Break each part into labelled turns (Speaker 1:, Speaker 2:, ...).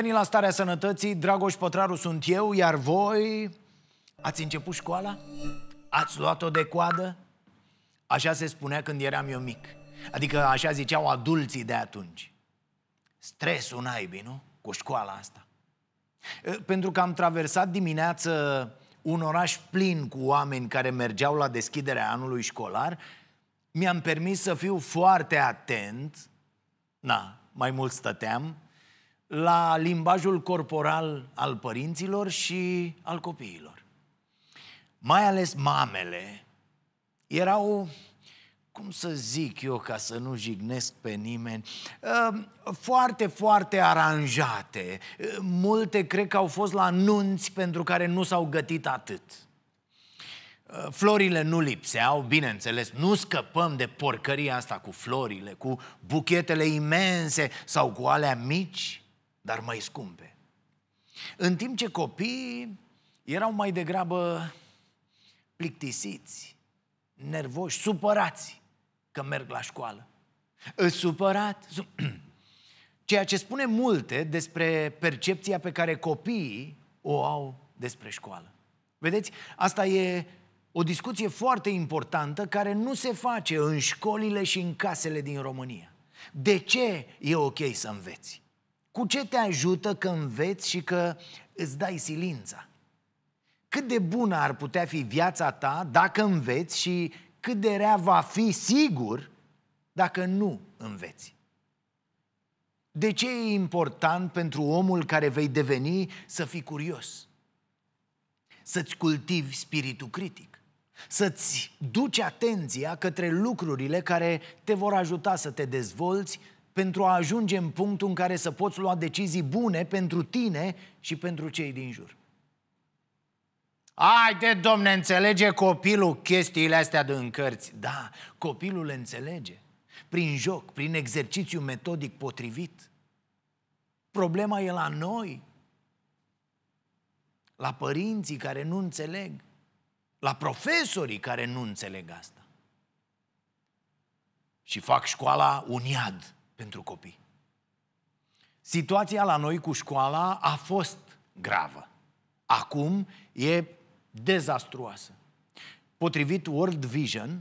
Speaker 1: venit la Starea Sănătății, Dragoș Pătraru sunt eu, iar voi... Ați început școala? Ați luat-o de coadă? Așa se spunea când eram eu mic. Adică așa ziceau adulții de atunci. Stresul naibii, nu? Cu școala asta. Pentru că am traversat dimineață un oraș plin cu oameni care mergeau la deschiderea anului școlar, mi-am permis să fiu foarte atent, na, mai mult stăteam, la limbajul corporal al părinților și al copiilor. Mai ales mamele erau, cum să zic eu ca să nu jignesc pe nimeni, uh, foarte, foarte aranjate. Multe cred că au fost la nunți pentru care nu s-au gătit atât. Uh, florile nu lipseau, bineînțeles, nu scăpăm de porcăria asta cu florile, cu buchetele imense sau cu alea mici dar mai scumpe. În timp ce copiii erau mai degrabă plictisiți, nervoși, supărați că merg la școală. Îs supărat. Ceea ce spune multe despre percepția pe care copiii o au despre școală. Vedeți, asta e o discuție foarte importantă care nu se face în școlile și în casele din România. De ce e ok să înveți? Cu ce te ajută că înveți și că îți dai silința? Cât de bună ar putea fi viața ta dacă înveți și cât de rea va fi sigur dacă nu înveți? De ce e important pentru omul care vei deveni să fii curios? Să-ți cultivi spiritul critic. Să-ți duci atenția către lucrurile care te vor ajuta să te dezvolți, pentru a ajunge în punctul în care să poți lua decizii bune pentru tine și pentru cei din jur. Haide, domne, înțelege copilul chestiile astea de în cărți. Da, copilul le înțelege. Prin joc, prin exercițiu metodic potrivit. Problema e la noi, la părinții care nu înțeleg, la profesorii care nu înțeleg asta. Și fac școala un iad pentru copii. Situația la noi cu școala a fost gravă. Acum e dezastruoasă. Potrivit World Vision,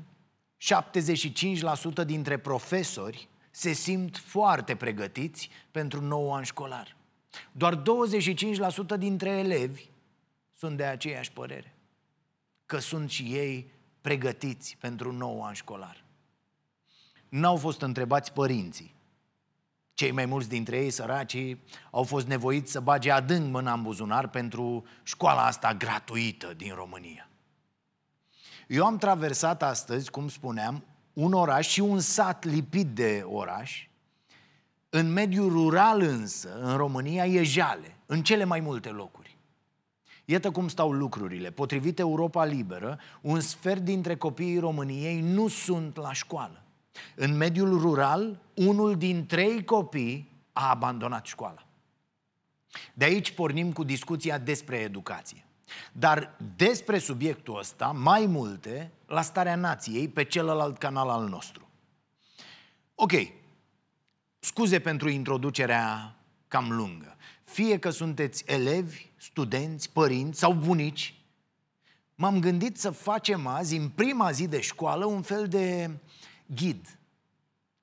Speaker 1: 75% dintre profesori se simt foarte pregătiți pentru nou an școlar. Doar 25% dintre elevi sunt de aceeași părere, că sunt și ei pregătiți pentru nou an școlar. N-au fost întrebați părinții cei mai mulți dintre ei, săracii, au fost nevoiți să bage adânc mâna în buzunar pentru școala asta gratuită din România. Eu am traversat astăzi, cum spuneam, un oraș și un sat lipit de oraș. În mediul rural însă, în România, e jale, în cele mai multe locuri. Iată cum stau lucrurile. Potrivit Europa Liberă, un sfert dintre copiii României nu sunt la școală. În mediul rural, unul din trei copii a abandonat școala. De aici pornim cu discuția despre educație. Dar despre subiectul ăsta, mai multe, la starea nației, pe celălalt canal al nostru. Ok, scuze pentru introducerea cam lungă. Fie că sunteți elevi, studenți, părinți sau bunici, m-am gândit să facem azi, în prima zi de școală, un fel de uh, ghid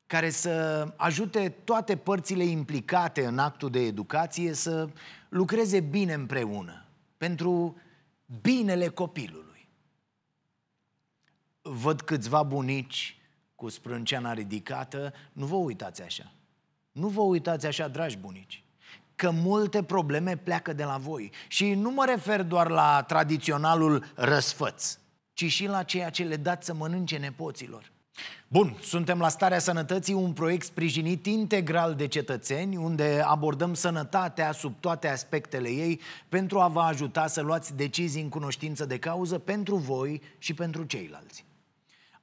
Speaker 1: care să ajute toate părțile implicate în actul de educație să lucreze bine împreună pentru binele copilului. Văd câțiva bunici cu sprânceana ridicată, nu vă uitați așa. Nu vă uitați așa, dragi bunici că multe probleme pleacă de la voi. Și nu mă refer doar la tradiționalul răsfăț, ci și la ceea ce le dați să mănânce nepoților. Bun, suntem la Starea Sănătății, un proiect sprijinit integral de cetățeni, unde abordăm sănătatea sub toate aspectele ei pentru a vă ajuta să luați decizii în cunoștință de cauză pentru voi și pentru ceilalți.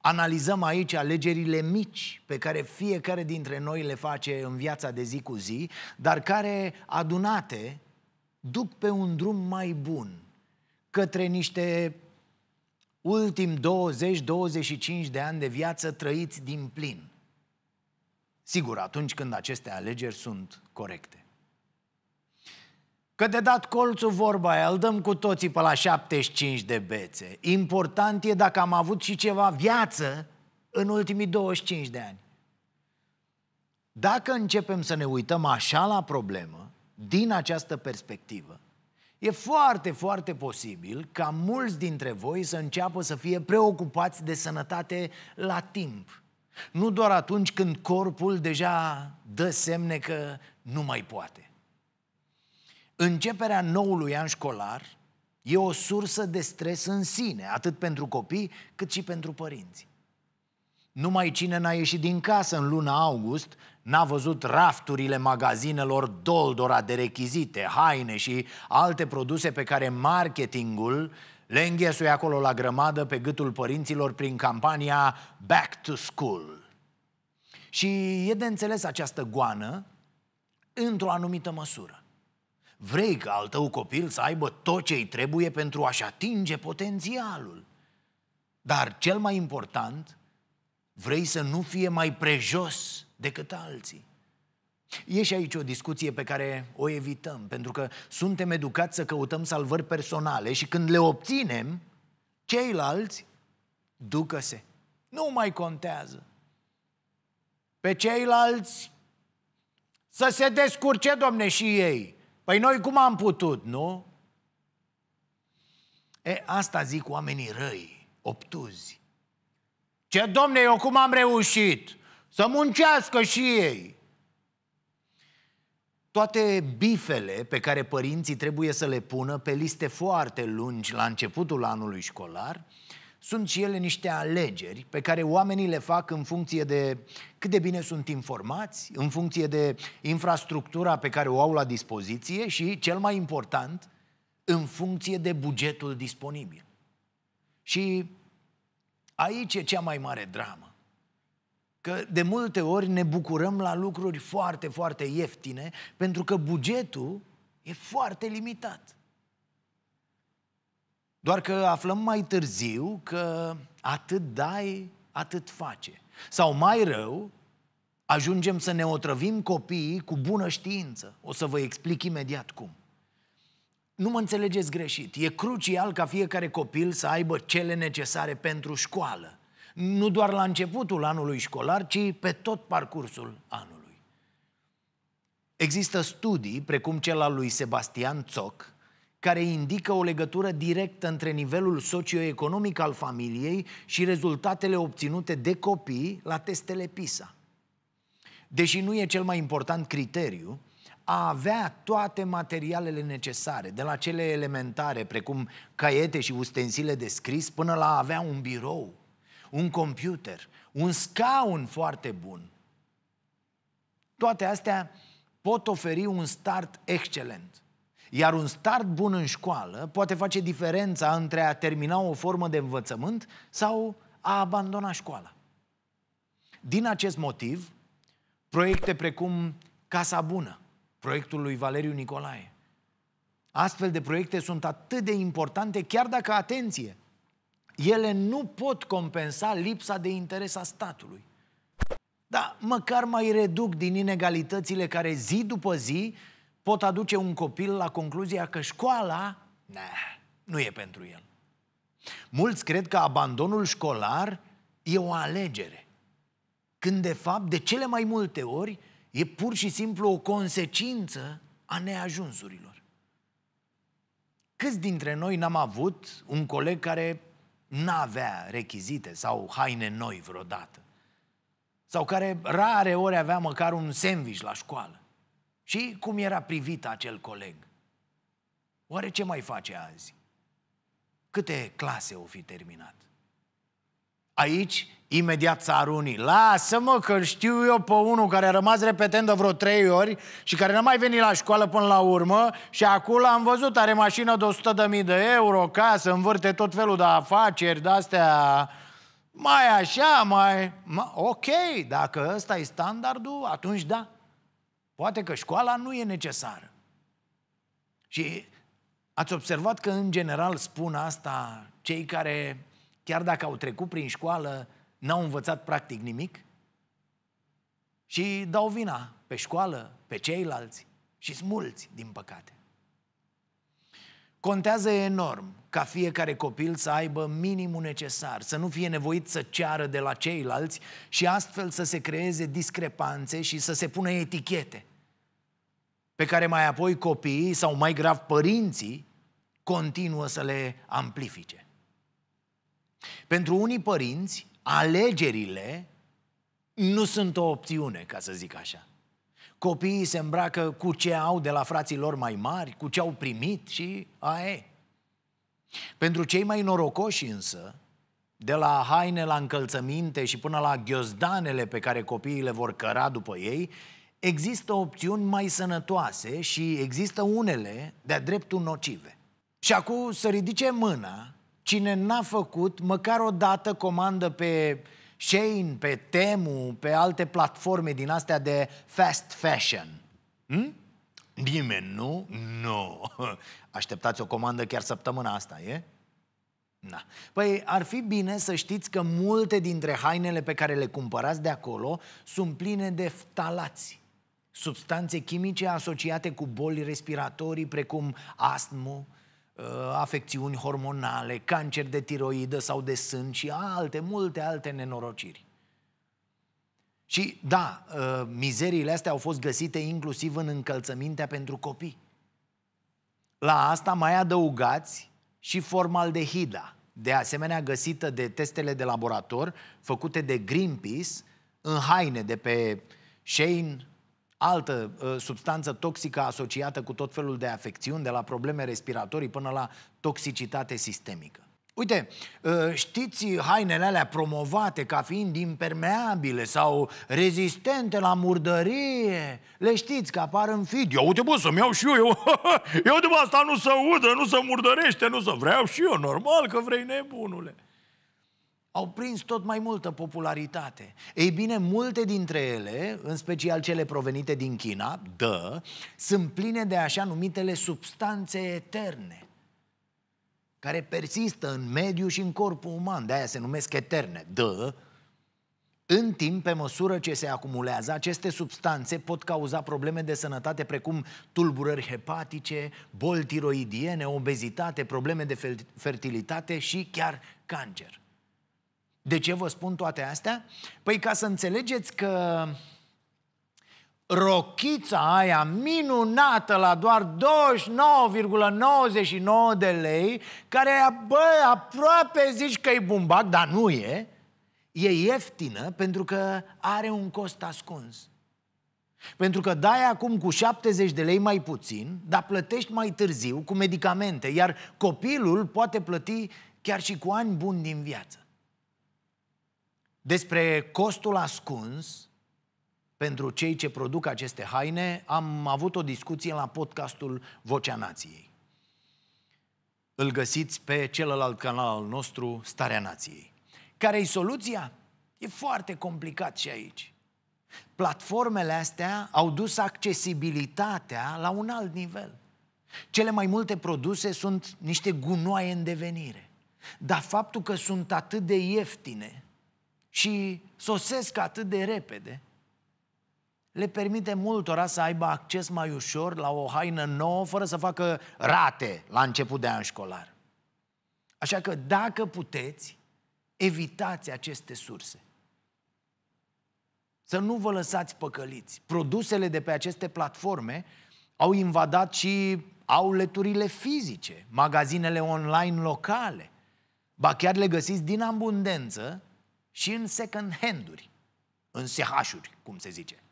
Speaker 1: Analizăm aici alegerile mici pe care fiecare dintre noi le face în viața de zi cu zi, dar care, adunate, duc pe un drum mai bun, către niște ultim 20-25 de ani de viață trăiți din plin. Sigur, atunci când aceste alegeri sunt corecte. Că de dat colțul vorba aia, îl dăm cu toții pe la 75 de bețe. Important e dacă am avut și ceva viață în ultimii 25 de ani. Dacă începem să ne uităm așa la problemă, din această perspectivă, E foarte, foarte posibil ca mulți dintre voi să înceapă să fie preocupați de sănătate la timp. Nu doar atunci când corpul deja dă semne că nu mai poate. Începerea noului an școlar e o sursă de stres în sine, atât pentru copii cât și pentru părinți. Numai cine n-a ieșit din casă în luna august n-a văzut rafturile magazinelor doldora de rechizite, haine și alte produse pe care marketingul le înghesuie acolo la grămadă pe gâtul părinților prin campania Back to School. Și e de înțeles această goană într-o anumită măsură. Vrei ca al tău copil să aibă tot ce îi trebuie pentru a-și atinge potențialul. Dar cel mai important – Vrei să nu fie mai prejos decât alții. E și aici o discuție pe care o evităm, pentru că suntem educați să căutăm salvări personale și când le obținem, ceilalți ducă-se. Nu mai contează. Pe ceilalți să se descurce, domne, și ei. Păi noi cum am putut, nu? E, asta zic oamenii răi, obtuzi. Ce, domne, eu cum am reușit? Să muncească și ei. Toate bifele pe care părinții trebuie să le pună pe liste foarte lungi la începutul anului școlar sunt și ele niște alegeri pe care oamenii le fac în funcție de cât de bine sunt informați, în funcție de infrastructura pe care o au la dispoziție și, cel mai important, în funcție de bugetul disponibil. Și Aici e cea mai mare dramă. Că de multe ori ne bucurăm la lucruri foarte, foarte ieftine, pentru că bugetul e foarte limitat. Doar că aflăm mai târziu că atât dai, atât face. Sau mai rău, ajungem să ne otrăvim copiii cu bună știință. O să vă explic imediat cum. Nu mă înțelegeți greșit. E crucial ca fiecare copil să aibă cele necesare pentru școală. Nu doar la începutul anului școlar, ci pe tot parcursul anului. Există studii, precum cel al lui Sebastian Țoc, care indică o legătură directă între nivelul socioeconomic al familiei și rezultatele obținute de copii la testele PISA. Deși nu e cel mai important criteriu, a avea toate materialele necesare, de la cele elementare, precum caiete și ustensile de scris, până la a avea un birou, un computer, un scaun foarte bun. Toate astea pot oferi un start excelent. Iar un start bun în școală poate face diferența între a termina o formă de învățământ sau a abandona școala. Din acest motiv, proiecte precum Casa Bună, proiectul lui Valeriu Nicolae. Astfel de proiecte sunt atât de importante, chiar dacă, atenție, ele nu pot compensa lipsa de interes a statului. Dar măcar mai reduc din inegalitățile care zi după zi pot aduce un copil la concluzia că școala ne, nu e pentru el. Mulți cred că abandonul școlar e o alegere, când de fapt, de cele mai multe ori, e pur și simplu o consecință a neajunsurilor. Câți dintre noi n-am avut un coleg care n-avea rechizite sau haine noi vreodată? Sau care rare ori avea măcar un sandwich la școală? Și cum era privit acel coleg? Oare ce mai face azi? Câte clase o fi terminat? Aici Imediat țarunii. Lasă-mă că știu eu pe unul care a rămas repetent de vreo trei ori și care n-a mai venit la școală până la urmă și acolo am văzut, are mașină de 100.000 de euro, casă, învârte tot felul de afaceri, de-astea... Mai așa, mai... Ma... Ok, dacă ăsta e standardul, atunci da. Poate că școala nu e necesară. Și ați observat că în general spun asta cei care, chiar dacă au trecut prin școală, n-au învățat practic nimic și dau vina pe școală, pe ceilalți și sunt mulți, din păcate. Contează enorm ca fiecare copil să aibă minimul necesar, să nu fie nevoit să ceară de la ceilalți și astfel să se creeze discrepanțe și să se pună etichete pe care mai apoi copiii sau mai grav părinții continuă să le amplifice. Pentru unii părinți, alegerile nu sunt o opțiune, ca să zic așa. Copiii se îmbracă cu ce au de la frații lor mai mari, cu ce au primit și e. Pentru cei mai norocoși însă, de la haine la încălțăminte și până la ghiozdanele pe care copiii le vor căra după ei, există opțiuni mai sănătoase și există unele de-a dreptul nocive. Și acum să ridice mâna Cine n-a făcut măcar o dată comandă pe Shane, pe Temu, pe alte platforme din astea de fast fashion. Hm? Nimeni, nu? Nu. No. Așteptați o comandă chiar săptămâna asta, e? Na. Păi ar fi bine să știți că multe dintre hainele pe care le cumpărați de acolo sunt pline de ftalați, substanțe chimice asociate cu boli respiratorii precum astmul, Uh, afecțiuni hormonale, cancer de tiroidă sau de sân și alte, multe alte nenorociri. Și da, uh, mizeriile astea au fost găsite inclusiv în încălțămintea pentru copii. La asta mai adăugați și formaldehida, de asemenea găsită de testele de laborator făcute de Greenpeace în haine de pe Shane, altă uh, substanță toxică asociată cu tot felul de afecțiuni, de la probleme respiratorii până la toxicitate sistemică. Uite, uh, știți hainele alea promovate ca fiind impermeabile sau rezistente la murdărie? Le știți că apar în feed. Ia uite bă, să-mi iau și eu. Eu, eu de asta nu se udă, nu se murdărește, nu se vreau și eu. Normal că vrei nebunule au prins tot mai multă popularitate. Ei bine, multe dintre ele, în special cele provenite din China, dă, sunt pline de așa numitele substanțe eterne, care persistă în mediu și în corpul uman, de aia se numesc eterne, dă, în timp, pe măsură ce se acumulează, aceste substanțe pot cauza probleme de sănătate precum tulburări hepatice, boli tiroidiene, obezitate, probleme de fertilitate și chiar cancer. De ce vă spun toate astea? Păi ca să înțelegeți că rochița aia minunată la doar 29,99 de lei, care bă, aproape zici că e bumbac, dar nu e, e ieftină pentru că are un cost ascuns. Pentru că dai acum cu 70 de lei mai puțin, dar plătești mai târziu cu medicamente, iar copilul poate plăti chiar și cu ani buni din viață. Despre costul ascuns pentru cei ce produc aceste haine, am avut o discuție la podcastul Vocea Nației. Îl găsiți pe celălalt canal al nostru, Starea Nației. care e soluția? E foarte complicat și aici. Platformele astea au dus accesibilitatea la un alt nivel. Cele mai multe produse sunt niște gunoaie în devenire. Dar faptul că sunt atât de ieftine și sosesc atât de repede, le permite multora să aibă acces mai ușor la o haină nouă fără să facă rate la început de an școlar. Așa că dacă puteți, evitați aceste surse. Să nu vă lăsați păcăliți. Produsele de pe aceste platforme au invadat și auleturile fizice, magazinele online locale. Ba chiar le găsiți din abundență și în second hand-uri, în sehașuri, cum se zice.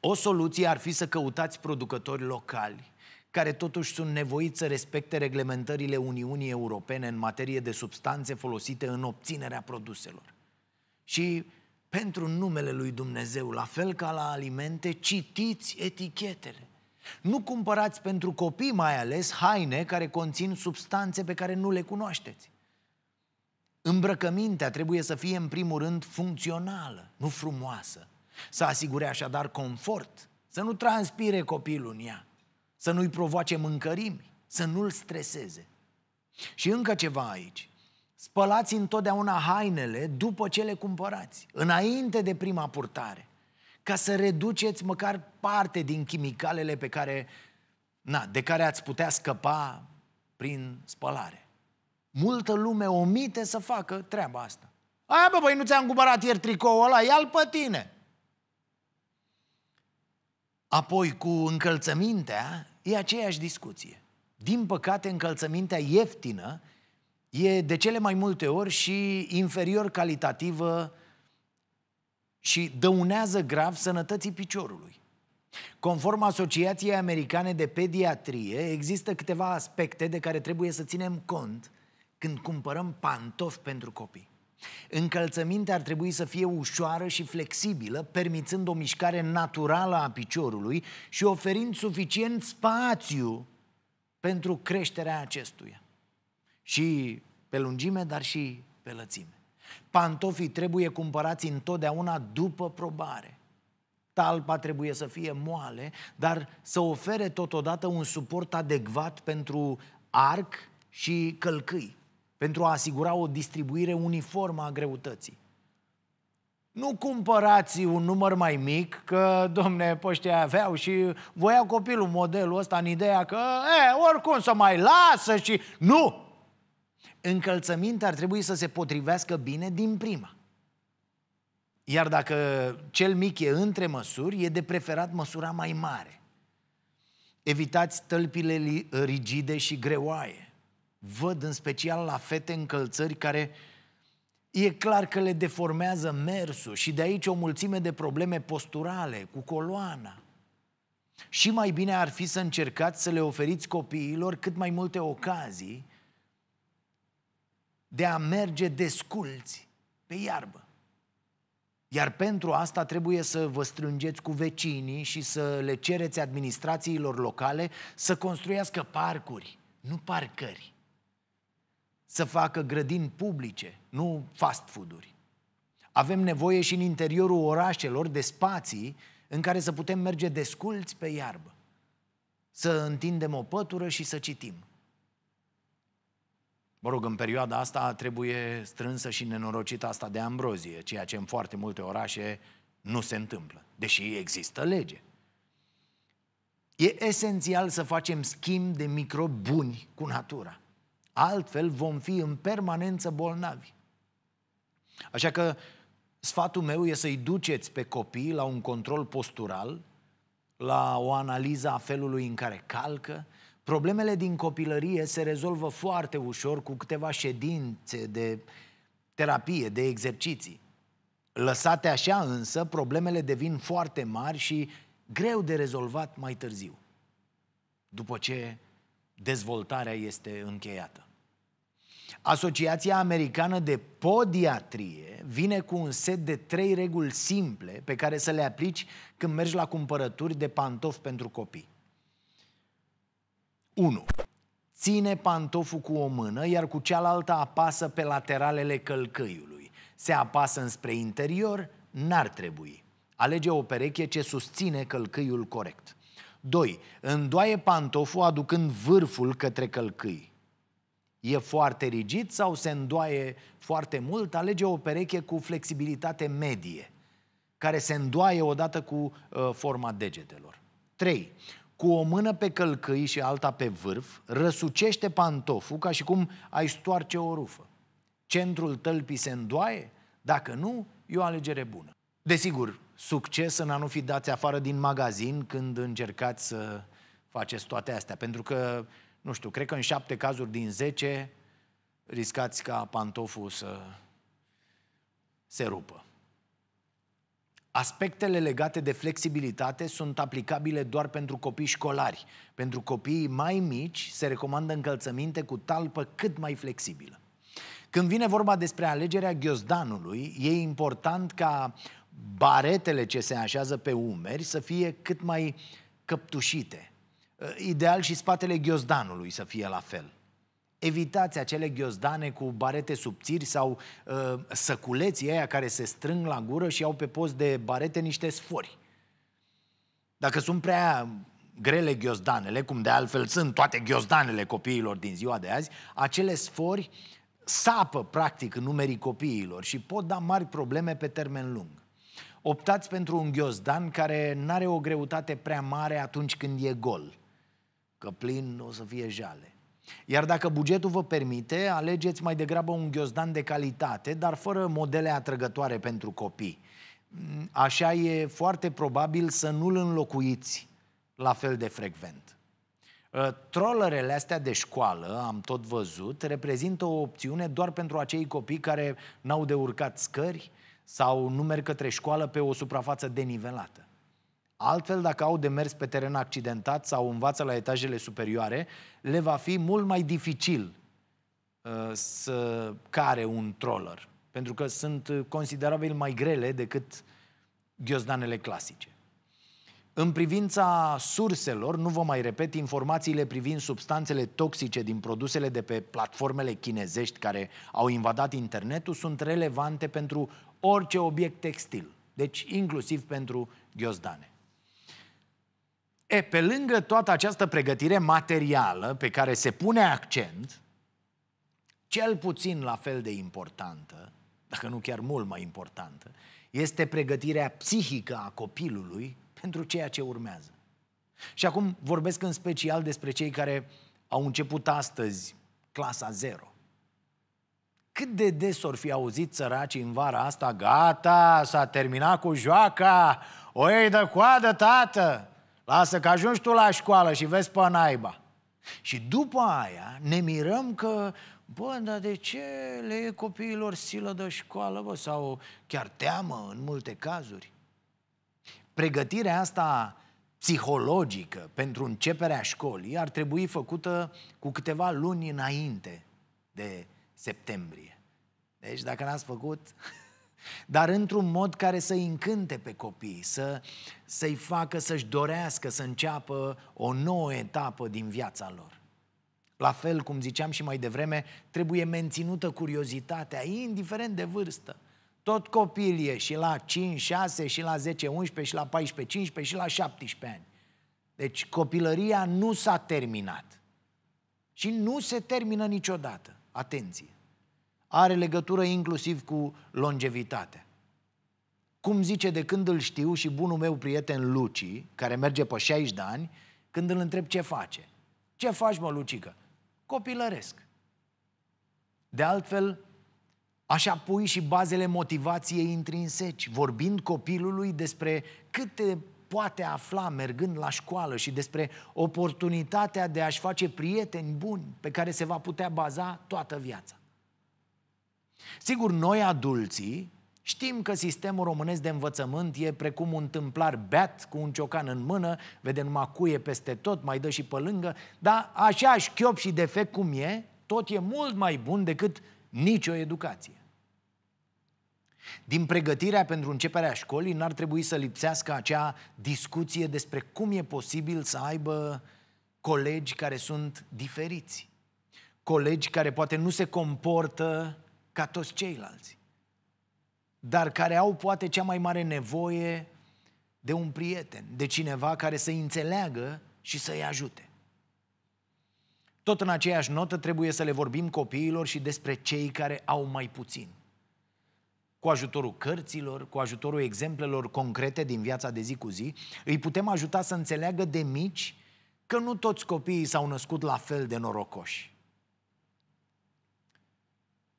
Speaker 1: O soluție ar fi să căutați producători locali care totuși sunt nevoiți să respecte reglementările Uniunii Europene în materie de substanțe folosite în obținerea produselor. Și pentru numele lui Dumnezeu, la fel ca la alimente, citiți etichetele. Nu cumpărați pentru copii mai ales haine care conțin substanțe pe care nu le cunoașteți. Îmbrăcămintea trebuie să fie, în primul rând, funcțională, nu frumoasă. Să asigure așadar confort, să nu transpire copilul în ea, să nu-i provoace mâncărimi, să nu-l streseze. Și încă ceva aici. Spălați întotdeauna hainele după ce le cumpărați, înainte de prima purtare, ca să reduceți măcar parte din chimicalele pe care, na, de care ați putea scăpa prin spălare. Multă lume omite să facă treaba asta. Aia, bă, băi, nu ți-am cumpărat ieri tricoul ăla, ia-l pe tine. Apoi, cu încălțămintea, e aceeași discuție. Din păcate, încălțămintea ieftină e de cele mai multe ori și inferior calitativă și dăunează grav sănătății piciorului. Conform Asociației Americane de Pediatrie, există câteva aspecte de care trebuie să ținem cont – când cumpărăm pantofi pentru copii. Încălțămintea ar trebui să fie ușoară și flexibilă, permițând o mișcare naturală a piciorului și oferind suficient spațiu pentru creșterea acestuia. Și pe lungime, dar și pe lățime. Pantofii trebuie cumpărați întotdeauna după probare. Talpa trebuie să fie moale, dar să ofere totodată un suport adecvat pentru arc și călcâi pentru a asigura o distribuire uniformă a greutății. Nu cumpărați un număr mai mic, că, domne, poștea aveau și voia copilul modelul ăsta în ideea că, e, oricum să mai lasă și... Nu! Încălțămintea ar trebui să se potrivească bine din prima. Iar dacă cel mic e între măsuri, e de preferat măsura mai mare. Evitați tălpile rigide și greoaie. Văd în special la fete încălțări care e clar că le deformează mersul și de aici o mulțime de probleme posturale cu coloana. Și mai bine ar fi să încercați să le oferiți copiilor cât mai multe ocazii de a merge desculți pe iarbă. Iar pentru asta trebuie să vă strângeți cu vecinii și să le cereți administrațiilor locale să construiască parcuri, nu parcări să facă grădini publice, nu fast fooduri. Avem nevoie și în interiorul orașelor de spații în care să putem merge desculți pe iarbă, să întindem o pătură și să citim. Mă rog, în perioada asta trebuie strânsă și nenorocită asta de ambrozie, ceea ce în foarte multe orașe nu se întâmplă, deși există lege. E esențial să facem schimb de microbi buni cu natura. Altfel vom fi în permanență bolnavi. Așa că sfatul meu e să-i duceți pe copii la un control postural, la o analiză a felului în care calcă. Problemele din copilărie se rezolvă foarte ușor cu câteva ședințe de terapie, de exerciții. Lăsate așa însă, problemele devin foarte mari și greu de rezolvat mai târziu. După ce dezvoltarea este încheiată. Asociația Americană de Podiatrie vine cu un set de trei reguli simple pe care să le aplici când mergi la cumpărături de pantofi pentru copii. 1. Ține pantoful cu o mână, iar cu cealaltă apasă pe lateralele călcăiului. Se apasă înspre interior, n-ar trebui. Alege o pereche ce susține călcâiul corect. 2. Îndoaie pantoful aducând vârful către călcâi. E foarte rigid sau se îndoaie foarte mult? Alege o pereche cu flexibilitate medie, care se îndoaie odată cu uh, forma degetelor. 3. Cu o mână pe călcâi și alta pe vârf, răsucește pantoful ca și cum ai stoarce o rufă. Centrul tălpii se îndoaie? Dacă nu, e o alegere bună. Desigur, succes în a nu fi dați afară din magazin când încercați să faceți toate astea. Pentru că, nu știu, cred că în șapte cazuri din zece riscați ca pantoful să se rupă. Aspectele legate de flexibilitate sunt aplicabile doar pentru copii școlari. Pentru copiii mai mici se recomandă încălțăminte cu talpă cât mai flexibilă. Când vine vorba despre alegerea ghiozdanului, e important ca baretele ce se așează pe umeri să fie cât mai căptușite. Ă, ideal și spatele ghiozdanului să fie la fel. Evitați acele ghiozdane cu barete subțiri sau uh, săculeții aia care se strâng la gură și au pe post de barete niște sfori. Dacă sunt prea grele ghiozdanele, cum de altfel sunt toate ghiozdanele copiilor din ziua de azi, acele sfori sapă practic numerii copiilor și pot da mari probleme pe termen lung. Optați pentru un ghiozdan care n are o greutate prea mare atunci când e gol, că plin o să fie jale. Iar dacă bugetul vă permite, alegeți mai degrabă un ghiozdan de calitate, dar fără modele atrăgătoare pentru copii. Mm, așa e foarte probabil să nu-l înlocuiți la fel de frecvent. Ă, trollerele astea de școală, am tot văzut, reprezintă o opțiune doar pentru acei copii care n-au de urcat scări, sau nu merg către școală pe o suprafață denivelată. Altfel, dacă au de mers pe teren accidentat sau învață la etajele superioare, le va fi mult mai dificil uh, să care un troller, pentru că sunt uh, considerabil mai grele decât ghiozdanele clasice. În privința surselor, nu vă mai repet informațiile privind substanțele toxice din produsele de pe platformele chinezești care au invadat internetul sunt relevante pentru orice obiect textil, deci inclusiv pentru ghiozdane. E, pe lângă toată această pregătire materială pe care se pune accent, cel puțin la fel de importantă, dacă nu chiar mult mai importantă, este pregătirea psihică a copilului pentru ceea ce urmează. Și acum vorbesc în special despre cei care au început astăzi clasa 0. Cât de des or fi auzit săracii în vara asta, gata, s-a terminat cu joaca, o ei de coadă, tată, lasă că ajungi tu la școală și vezi pe naiba. Și după aia ne mirăm că, bă, dar de ce le e copiilor silă de școală, bă, sau chiar teamă în multe cazuri? Pregătirea asta psihologică pentru începerea școlii ar trebui făcută cu câteva luni înainte de septembrie. Deci dacă n-ați făcut, dar într-un mod care să încânte pe copii, să, să-i facă să-și dorească să înceapă o nouă etapă din viața lor. La fel, cum ziceam și mai devreme, trebuie menținută curiozitatea, indiferent de vârstă. Tot copilie și la 5, 6, și la 10, 11, și la 14, 15, și la 17 ani. Deci copilăria nu s-a terminat. Și nu se termină niciodată. Atenție! Are legătură inclusiv cu longevitatea. Cum zice de când îl știu și bunul meu prieten Luci, care merge pe 60 de ani, când îl întreb ce face. Ce faci, mă, Lucică? Copilăresc. De altfel, Așa pui și bazele motivației intrinseci, vorbind copilului despre câte poate afla mergând la școală și despre oportunitatea de a-și face prieteni buni pe care se va putea baza toată viața. Sigur, noi adulții știm că sistemul românesc de învățământ e precum un tâmplar beat cu un ciocan în mână, vede numai cuie peste tot, mai dă și pe lângă, dar așa șchiop și defect cum e, tot e mult mai bun decât nicio educație. Din pregătirea pentru începerea școlii n-ar trebui să lipsească acea discuție despre cum e posibil să aibă colegi care sunt diferiți, colegi care poate nu se comportă ca toți ceilalți, dar care au poate cea mai mare nevoie de un prieten, de cineva care să-i înțeleagă și să-i ajute. Tot în aceeași notă trebuie să le vorbim copiilor și despre cei care au mai puțin cu ajutorul cărților, cu ajutorul exemplelor concrete din viața de zi cu zi, îi putem ajuta să înțeleagă de mici că nu toți copiii s-au născut la fel de norocoși.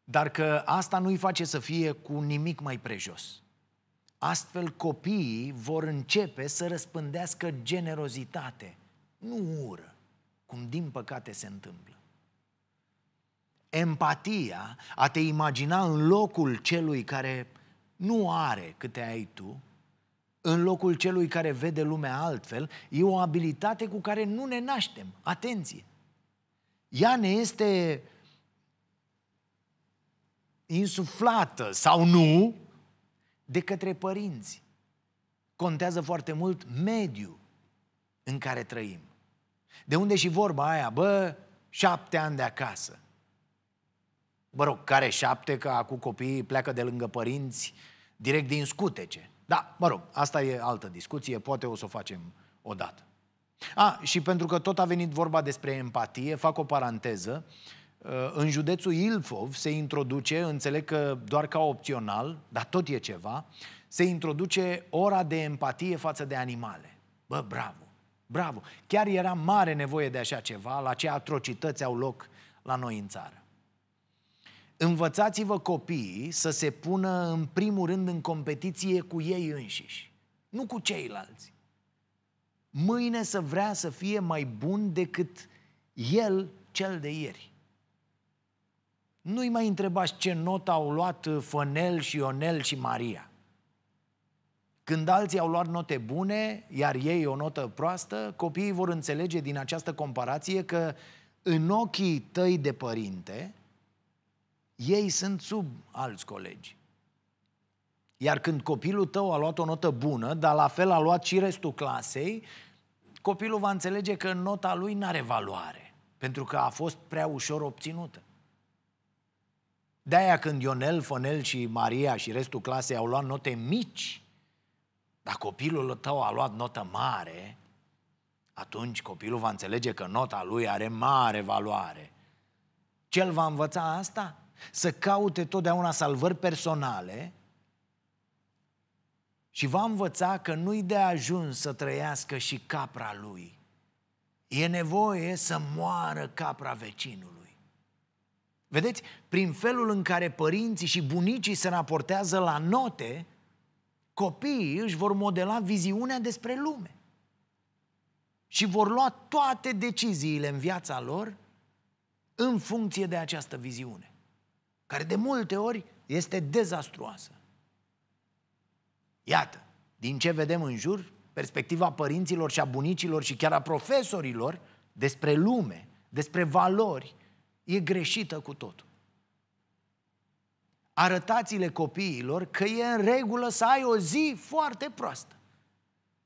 Speaker 1: Dar că asta nu îi face să fie cu nimic mai prejos. Astfel copiii vor începe să răspândească generozitate, nu ură, cum din păcate se întâmplă empatia, a te imagina în locul celui care nu are câte ai tu, în locul celui care vede lumea altfel, e o abilitate cu care nu ne naștem. Atenție! Ea ne este insuflată sau nu de către părinți. Contează foarte mult mediul în care trăim. De unde și vorba aia, bă, șapte ani de acasă mă rog, care șapte, că acum copiii pleacă de lângă părinți direct din scutece. Da, mă rog, asta e altă discuție, poate o să o facem odată. A, și pentru că tot a venit vorba despre empatie, fac o paranteză. Uh, în județul Ilfov se introduce, înțeleg că doar ca opțional, dar tot e ceva, se introduce ora de empatie față de animale. Bă, bravo, bravo. Chiar era mare nevoie de așa ceva la ce atrocități au loc la noi în țară. Învățați-vă copiii să se pună în primul rând în competiție cu ei înșiși, nu cu ceilalți. Mâine să vrea să fie mai bun decât el cel de ieri. Nu-i mai întrebați ce notă au luat uh, Fănel și Ionel și Maria. Când alții au luat note bune, iar ei o notă proastă, copiii vor înțelege din această comparație că în ochii tăi de părinte, ei sunt sub alți colegi. Iar când copilul tău a luat o notă bună, dar la fel a luat și restul clasei, copilul va înțelege că nota lui nu are valoare, pentru că a fost prea ușor obținută. De-aia când Ionel, Fonel și Maria și restul clasei au luat note mici, dar copilul tău a luat notă mare, atunci copilul va înțelege că nota lui are mare valoare. Cel va învăța asta? să caute totdeauna salvări personale și va învăța că nu-i de ajuns să trăiască și capra lui. E nevoie să moară capra vecinului. Vedeți, prin felul în care părinții și bunicii se raportează la note, copiii își vor modela viziunea despre lume. Și vor lua toate deciziile în viața lor în funcție de această viziune care de multe ori este dezastruoasă. Iată, din ce vedem în jur, perspectiva părinților și a bunicilor și chiar a profesorilor despre lume, despre valori, e greșită cu totul. Arătați-le copiilor că e în regulă să ai o zi foarte proastă,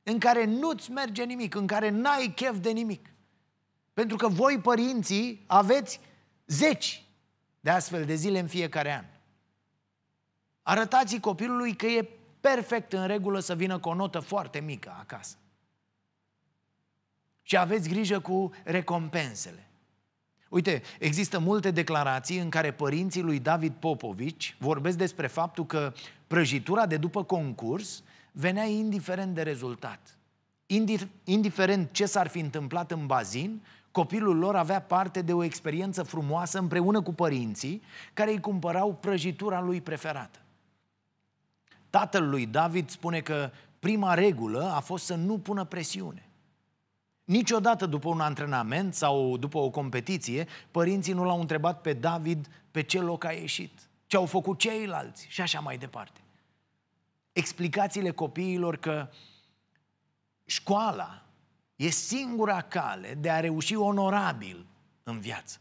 Speaker 1: în care nu-ți merge nimic, în care n-ai chef de nimic. Pentru că voi, părinții, aveți zeci de astfel de zile în fiecare an. Arătați copilului că e perfect în regulă să vină cu o notă foarte mică acasă. Și aveți grijă cu recompensele. Uite, există multe declarații în care părinții lui David Popovici vorbesc despre faptul că prăjitura de după concurs venea indiferent de rezultat. Indiferent ce s-ar fi întâmplat în bazin, Copilul lor avea parte de o experiență frumoasă împreună cu părinții care îi cumpărau prăjitura lui preferată. Tatăl lui David spune că prima regulă a fost să nu pună presiune. Niciodată după un antrenament sau după o competiție, părinții nu l-au întrebat pe David pe ce loc a ieșit, ce au făcut ceilalți și așa mai departe. Explicațiile copiilor că școala E singura cale de a reuși onorabil în viață.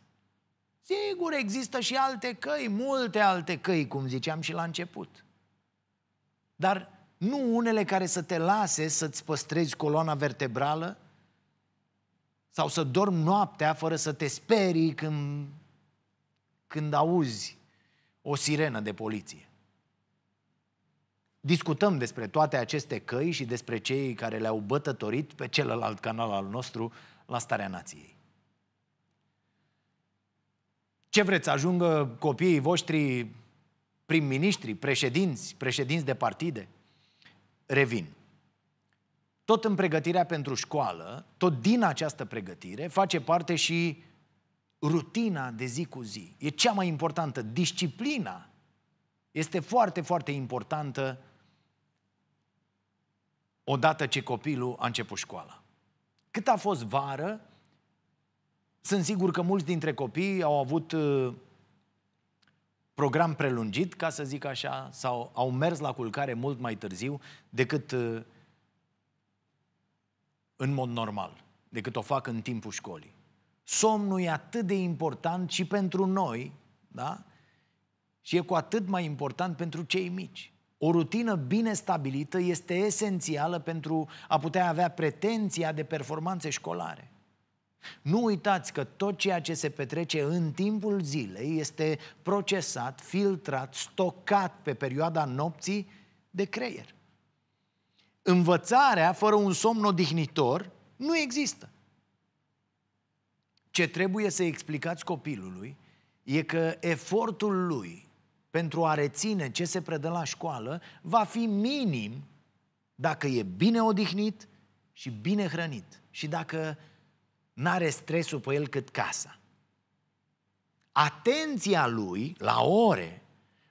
Speaker 1: Sigur, există și alte căi, multe alte căi, cum ziceam și la început. Dar nu unele care să te lase să-ți păstrezi coloana vertebrală sau să dormi noaptea fără să te sperii când, când auzi o sirenă de poliție. Discutăm despre toate aceste căi și despre cei care le-au bătătorit pe celălalt canal al nostru la Starea Nației. Ce vreți să ajungă copiii voștri prim-ministri, președinți, președinți de partide? Revin. Tot în pregătirea pentru școală, tot din această pregătire, face parte și rutina de zi cu zi. E cea mai importantă. Disciplina este foarte, foarte importantă odată ce copilul a început școala. Cât a fost vară, sunt sigur că mulți dintre copii au avut uh, program prelungit, ca să zic așa, sau au mers la culcare mult mai târziu decât uh, în mod normal, decât o fac în timpul școlii. Somnul e atât de important și pentru noi, da? Și e cu atât mai important pentru cei mici. O rutină bine stabilită este esențială pentru a putea avea pretenția de performanțe școlare. Nu uitați că tot ceea ce se petrece în timpul zilei este procesat, filtrat, stocat pe perioada nopții de creier. Învățarea fără un somn odihnitor nu există. Ce trebuie să explicați copilului e că efortul lui pentru a reține ce se predă la școală va fi minim dacă e bine odihnit și bine hrănit și dacă nu are stresul pe el cât casa. Atenția lui la ore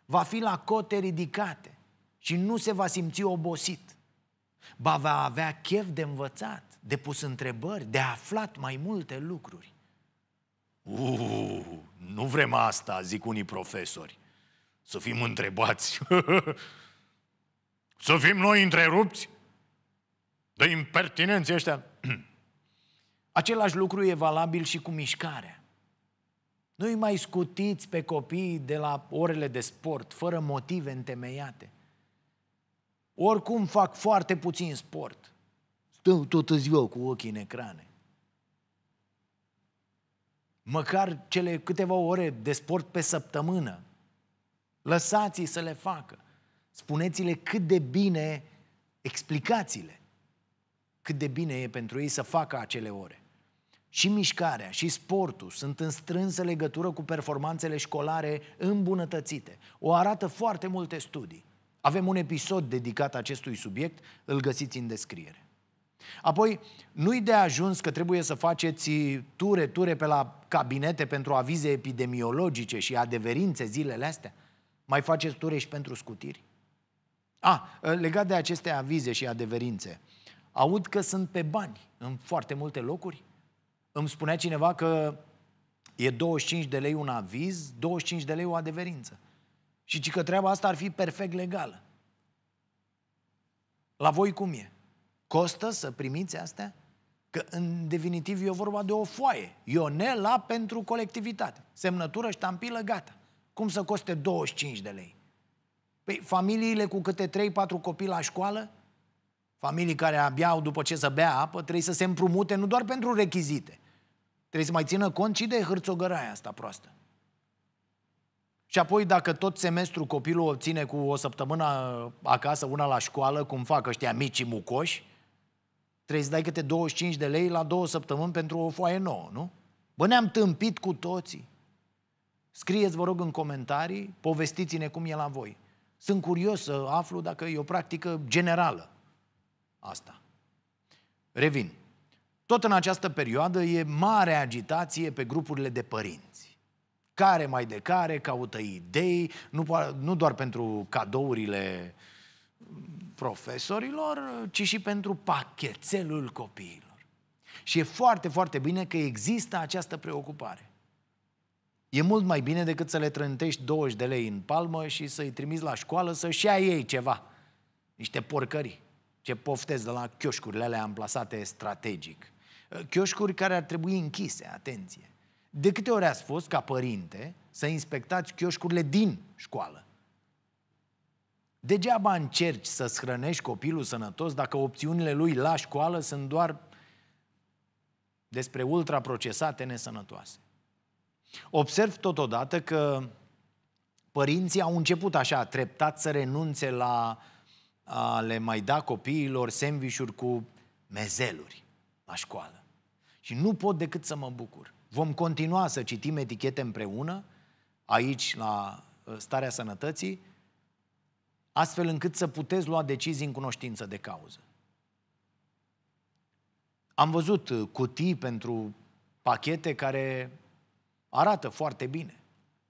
Speaker 1: va fi la cote ridicate și nu se va simți obosit. Ba va avea chef de învățat, de pus întrebări, de aflat mai multe lucruri. Uuu, nu vrem asta, zic unii profesori. Să fim întrebați. să fim noi întrerupți de impertinenții ăștia. Același lucru e valabil și cu mișcarea. Nu-i mai scutiți pe copii de la orele de sport, fără motive întemeiate. Oricum fac foarte puțin sport. Stau toată ziua cu ochii în ecrane. Măcar cele câteva ore de sport pe săptămână, Lăsați-i să le facă. Spuneți-le cât de bine, explicați-le cât de bine e pentru ei să facă acele ore. Și mișcarea și sportul sunt în strânsă legătură cu performanțele școlare îmbunătățite. O arată foarte multe studii. Avem un episod dedicat acestui subiect, îl găsiți în descriere. Apoi, nu-i de ajuns că trebuie să faceți ture, ture pe la cabinete pentru avize epidemiologice și adeverințe zilele astea? Mai faceți ture și pentru scutiri? A, ă, legat de aceste avize și adeverințe, aud că sunt pe bani în foarte multe locuri. Îmi spunea cineva că e 25 de lei un aviz, 25 de lei o adeverință. Și ci că treaba asta ar fi perfect legală. La voi cum e? Costă să primiți astea? Că în definitiv e vorba de o foaie. Ionela pentru colectivitate. Semnătură, ștampilă, gata. Cum să coste 25 de lei? Păi familiile cu câte 3-4 copii la școală, familii care abia au după ce să bea apă, trebuie să se împrumute nu doar pentru rechizite. Trebuie să mai țină cont și de hârțogăraia asta proastă. Și apoi, dacă tot semestru copilul obține cu o săptămână uh, acasă, una la școală, cum fac ăștia mici mucoși, trebuie să dai câte 25 de lei la două săptămâni pentru o foaie nouă, nu? Bă, ne-am tâmpit cu toții. Scrieți, vă rog, în comentarii, povestiți-ne cum e la voi. Sunt curios să aflu dacă e o practică generală asta. Revin. Tot în această perioadă e mare agitație pe grupurile de părinți. Care mai de care caută idei, nu, nu doar pentru cadourile profesorilor, ci și pentru pachetelul copiilor. Și e foarte, foarte bine că există această preocupare. E mult mai bine decât să le trântești 20 de lei în palmă și să-i trimiți la școală să-și ia ei ceva. Niște porcări. Ce poftez de la chioșcurile alea amplasate strategic. Ă, chioșcuri care ar trebui închise, atenție. De câte ori ați fost, ca părinte, să inspectați chioșcurile din școală? Degeaba încerci să hrănești copilul sănătos dacă opțiunile lui la școală sunt doar despre ultraprocesate nesănătoase. Observ totodată că părinții au început așa treptat să renunțe la a le mai da copiilor sandvișuri cu mezeluri la școală. Și nu pot decât să mă bucur. Vom continua să citim etichete împreună, aici la ă, Starea Sănătății, astfel încât să puteți lua decizii în cunoștință de cauză. Am văzut ă, cutii pentru pachete care Arată foarte bine,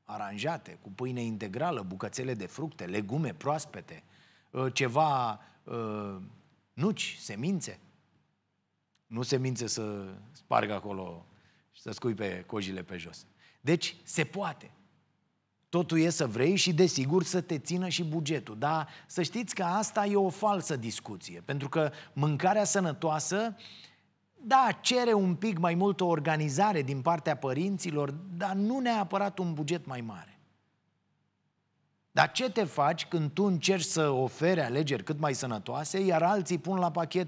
Speaker 1: aranjate, cu pâine integrală, bucățele de fructe, legume proaspete, ă, ceva ă, nuci, semințe. Nu semințe să spargă acolo și să scui pe cojile pe jos. Deci se poate. Totul e să vrei și, desigur, să te țină și bugetul. Dar să știți că asta e o falsă discuție, pentru că mâncarea sănătoasă da, cere un pic mai multă organizare din partea părinților, dar nu neapărat un buget mai mare. Dar ce te faci când tu încerci să oferi alegeri cât mai sănătoase, iar alții pun la pachet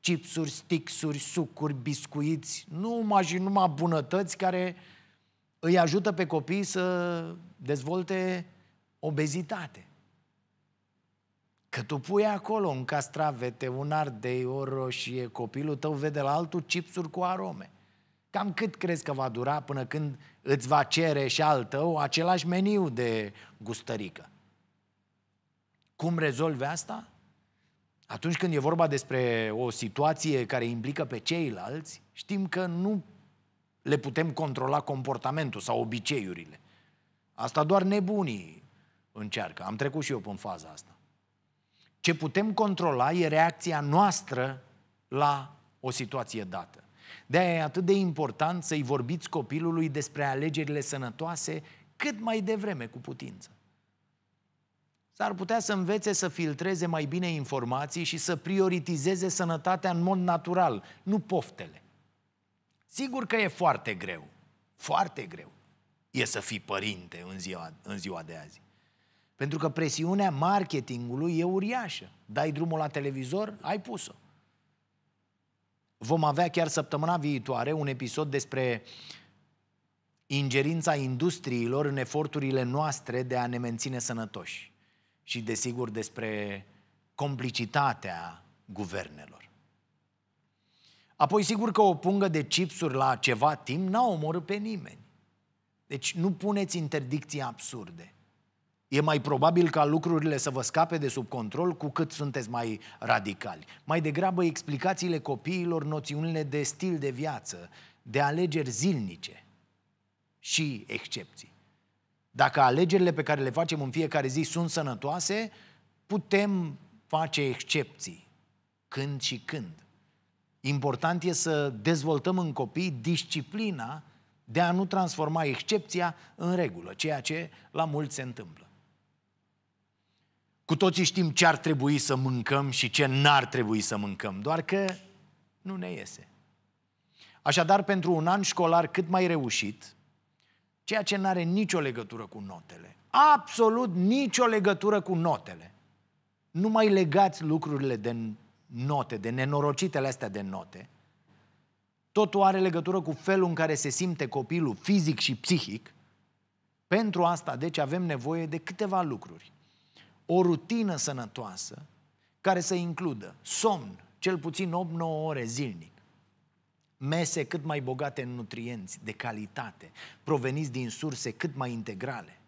Speaker 1: chipsuri, stixuri, sucuri, biscuiți, nu și numai bunătăți care îi ajută pe copii să dezvolte obezitate. Că tu pui acolo un castravete, un ardei, o roșie, copilul tău vede la altul chipsuri cu arome. Cam cât crezi că va dura până când îți va cere și al tău același meniu de gustărică? Cum rezolvi asta? Atunci când e vorba despre o situație care implică pe ceilalți, știm că nu le putem controla comportamentul sau obiceiurile. Asta doar nebunii încearcă. Am trecut și eu prin faza asta. Ce putem controla e reacția noastră la o situație dată. De aia e atât de important să-i vorbiți copilului despre alegerile sănătoase cât mai devreme cu putință. S-ar putea să învețe să filtreze mai bine informații și să prioritizeze sănătatea în mod natural, nu poftele. Sigur că e foarte greu, foarte greu e să fii părinte în ziua, în ziua de azi. Pentru că presiunea marketingului e uriașă. Dai drumul la televizor, ai pus-o. Vom avea chiar săptămâna viitoare un episod despre ingerința industriilor în eforturile noastre de a ne menține sănătoși. Și, desigur, despre complicitatea guvernelor. Apoi, sigur că o pungă de chipsuri la ceva timp n-a omorât pe nimeni. Deci nu puneți interdicții absurde. E mai probabil ca lucrurile să vă scape de sub control cu cât sunteți mai radicali. Mai degrabă explicațiile copiilor noțiunile de stil de viață, de alegeri zilnice și excepții. Dacă alegerile pe care le facem în fiecare zi sunt sănătoase, putem face excepții când și când. Important e să dezvoltăm în copii disciplina de a nu transforma excepția în regulă, ceea ce la mulți se întâmplă. Cu toții știm ce ar trebui să mâncăm și ce n-ar trebui să mâncăm, doar că nu ne iese. Așadar, pentru un an școlar cât mai reușit, ceea ce n are nicio legătură cu notele, absolut nicio legătură cu notele, nu mai legați lucrurile de note, de nenorocitele astea de note, totul are legătură cu felul în care se simte copilul fizic și psihic, pentru asta, deci, avem nevoie de câteva lucruri o rutină sănătoasă care să includă somn, cel puțin 8-9 ore zilnic, mese cât mai bogate în nutrienți, de calitate, proveniți din surse cât mai integrale,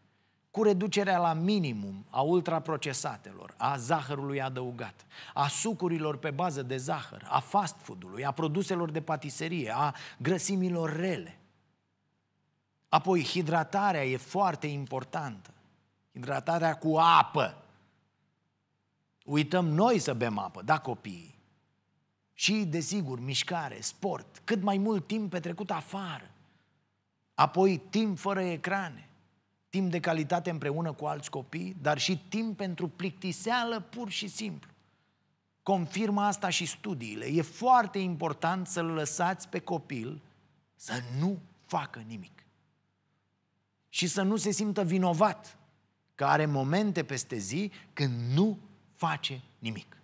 Speaker 1: cu reducerea la minimum a ultraprocesatelor, a zahărului adăugat, a sucurilor pe bază de zahăr, a fast food-ului, a produselor de patiserie, a grăsimilor rele. Apoi, hidratarea e foarte importantă. Hidratarea cu apă. Uităm noi să bem apă, da copiii. Și, desigur, mișcare, sport, cât mai mult timp petrecut afară. Apoi timp fără ecrane, timp de calitate împreună cu alți copii, dar și timp pentru plictiseală pur și simplu. Confirmă asta și studiile. E foarte important să-l lăsați pe copil să nu facă nimic. Și să nu se simtă vinovat că are momente peste zi când nu face nimic.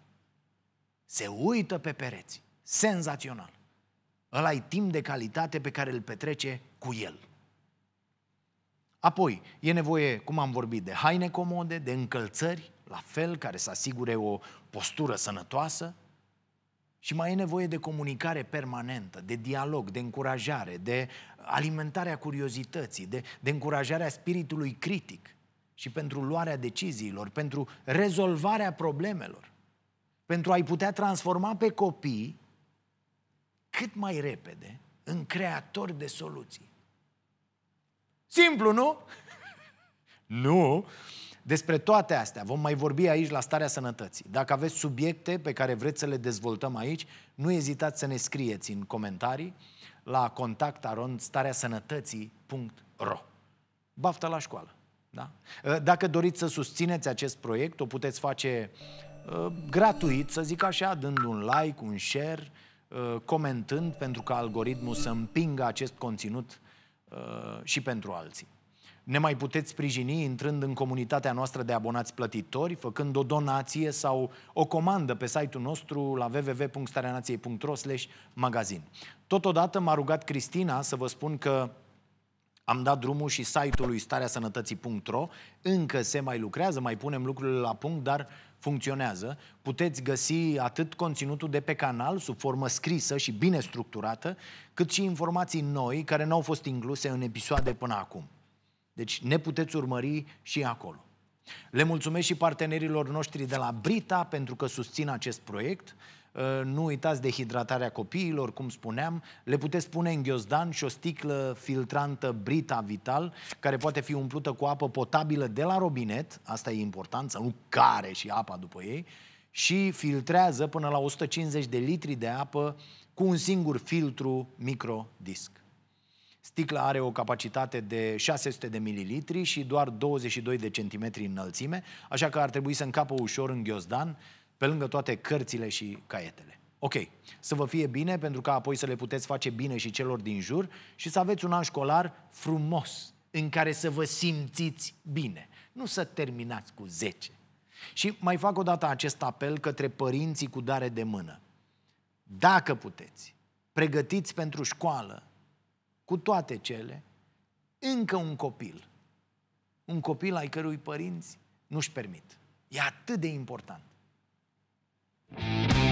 Speaker 1: Se uită pe pereți. Senzațional. Ăla e timp de calitate pe care îl petrece cu el. Apoi, e nevoie, cum am vorbit, de haine comode, de încălțări, la fel, care să asigure o postură sănătoasă, și mai e nevoie de comunicare permanentă, de dialog, de încurajare, de alimentarea curiozității, de, de încurajarea spiritului critic și pentru luarea deciziilor, pentru rezolvarea problemelor, pentru a-i putea transforma pe copii cât mai repede în creatori de soluții. Simplu, nu? nu. Despre toate astea vom mai vorbi aici la starea sănătății. Dacă aveți subiecte pe care vreți să le dezvoltăm aici, nu ezitați să ne scrieți în comentarii la contactaron.stareasănătății.ro Baftă la școală! Da? Ă, dacă doriți să susțineți acest proiect, o puteți face ă, gratuit, să zic așa, dând un like, un share, ă, comentând pentru ca algoritmul să împingă acest conținut și pentru alții. Ne mai puteți sprijini intrând în comunitatea noastră de abonați plătitori, făcând o donație sau o comandă pe site-ul nostru la www.stareanației.ro magazin. Totodată m-a rugat Cristina să vă spun că am dat drumul și site-ului stareasănătății.ro Încă se mai lucrează, mai punem lucrurile la punct, dar funcționează. Puteți găsi atât conținutul de pe canal, sub formă scrisă și bine structurată, cât și informații noi care nu au fost incluse în episoade până acum. Deci ne puteți urmări și acolo. Le mulțumesc și partenerilor noștri de la Brita pentru că susțin acest proiect. Ă, nu uitați de hidratarea copiilor, cum spuneam, le puteți pune în ghiozdan și o sticlă filtrantă Brita Vital, care poate fi umplută cu apă potabilă de la robinet, asta e important, să nu care și apa după ei, și filtrează până la 150 de litri de apă cu un singur filtru microdisc. Sticla are o capacitate de 600 de mililitri și doar 22 de centimetri înălțime, așa că ar trebui să încapă ușor în ghiozdan, pe lângă toate cărțile și caietele. Ok, să vă fie bine pentru că apoi să le puteți face bine și celor din jur și să aveți un an școlar frumos în care să vă simțiți bine. Nu să terminați cu 10. Și mai fac o dată acest apel către părinții cu dare de mână. Dacă puteți, pregătiți pentru școală, cu toate cele, încă un copil. Un copil ai cărui părinți nu-și permit. E atât de important. Thank you